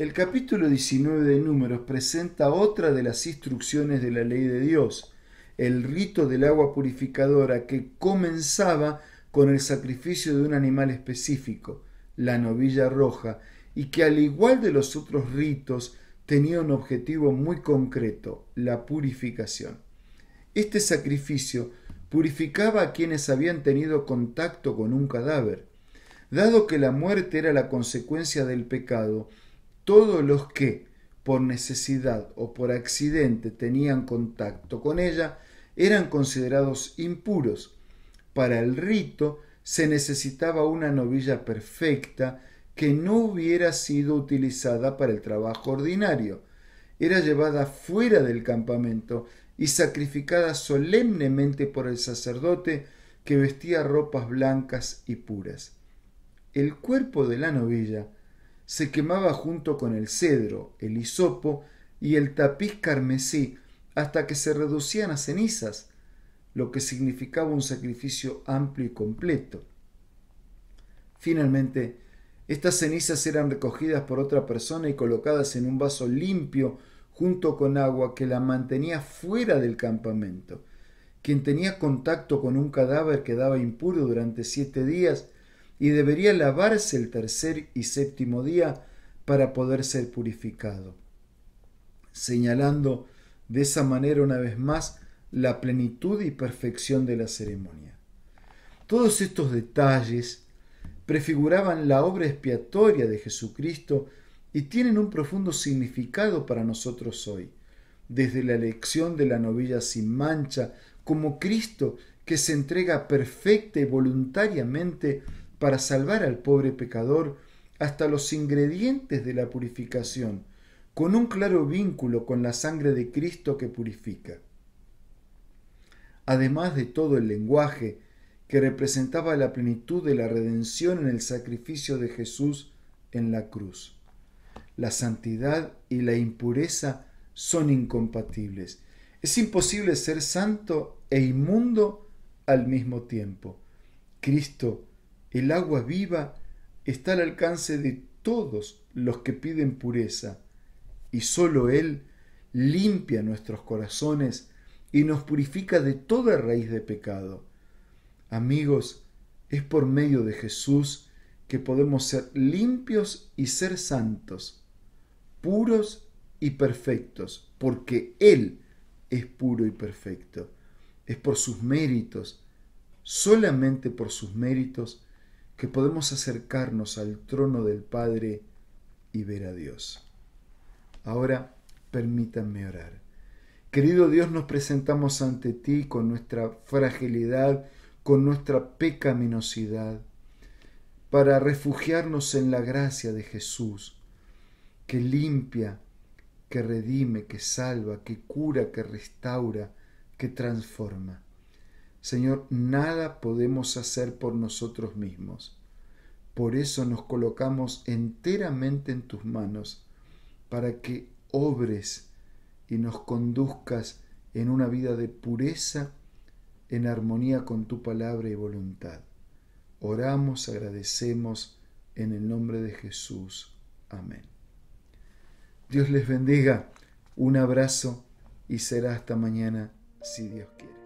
El capítulo 19 de Números presenta otra de las instrucciones de la ley de Dios, el rito del agua purificadora que comenzaba con el sacrificio de un animal específico, la novilla roja, y que al igual de los otros ritos tenía un objetivo muy concreto, la purificación. Este sacrificio purificaba a quienes habían tenido contacto con un cadáver. Dado que la muerte era la consecuencia del pecado, todos los que por necesidad o por accidente tenían contacto con ella eran considerados impuros. Para el rito se necesitaba una novilla perfecta que no hubiera sido utilizada para el trabajo ordinario. Era llevada fuera del campamento y sacrificada solemnemente por el sacerdote que vestía ropas blancas y puras. El cuerpo de la novilla se quemaba junto con el cedro, el hisopo y el tapiz carmesí hasta que se reducían a cenizas, lo que significaba un sacrificio amplio y completo. Finalmente, estas cenizas eran recogidas por otra persona y colocadas en un vaso limpio junto con agua que la mantenía fuera del campamento. Quien tenía contacto con un cadáver quedaba impuro durante siete días y debería lavarse el tercer y séptimo día para poder ser purificado, señalando de esa manera una vez más la plenitud y perfección de la ceremonia. Todos estos detalles prefiguraban la obra expiatoria de Jesucristo y tienen un profundo significado para nosotros hoy, desde la elección de la novilla sin mancha como Cristo que se entrega perfecta y voluntariamente para salvar al pobre pecador hasta los ingredientes de la purificación, con un claro vínculo con la sangre de Cristo que purifica. Además de todo el lenguaje que representaba la plenitud de la redención en el sacrificio de Jesús en la cruz. La santidad y la impureza son incompatibles. Es imposible ser santo e inmundo al mismo tiempo. Cristo el agua viva está al alcance de todos los que piden pureza, y sólo Él limpia nuestros corazones y nos purifica de toda raíz de pecado. Amigos, es por medio de Jesús que podemos ser limpios y ser santos, puros y perfectos, porque Él es puro y perfecto. Es por sus méritos, solamente por sus méritos, que podemos acercarnos al trono del Padre y ver a Dios. Ahora permítanme orar. Querido Dios, nos presentamos ante ti con nuestra fragilidad, con nuestra pecaminosidad, para refugiarnos en la gracia de Jesús, que limpia, que redime, que salva, que cura, que restaura, que transforma. Señor, nada podemos hacer por nosotros mismos. Por eso nos colocamos enteramente en tus manos, para que obres y nos conduzcas en una vida de pureza, en armonía con tu palabra y voluntad. Oramos, agradecemos en el nombre de Jesús. Amén. Dios les bendiga, un abrazo y será hasta mañana si Dios quiere.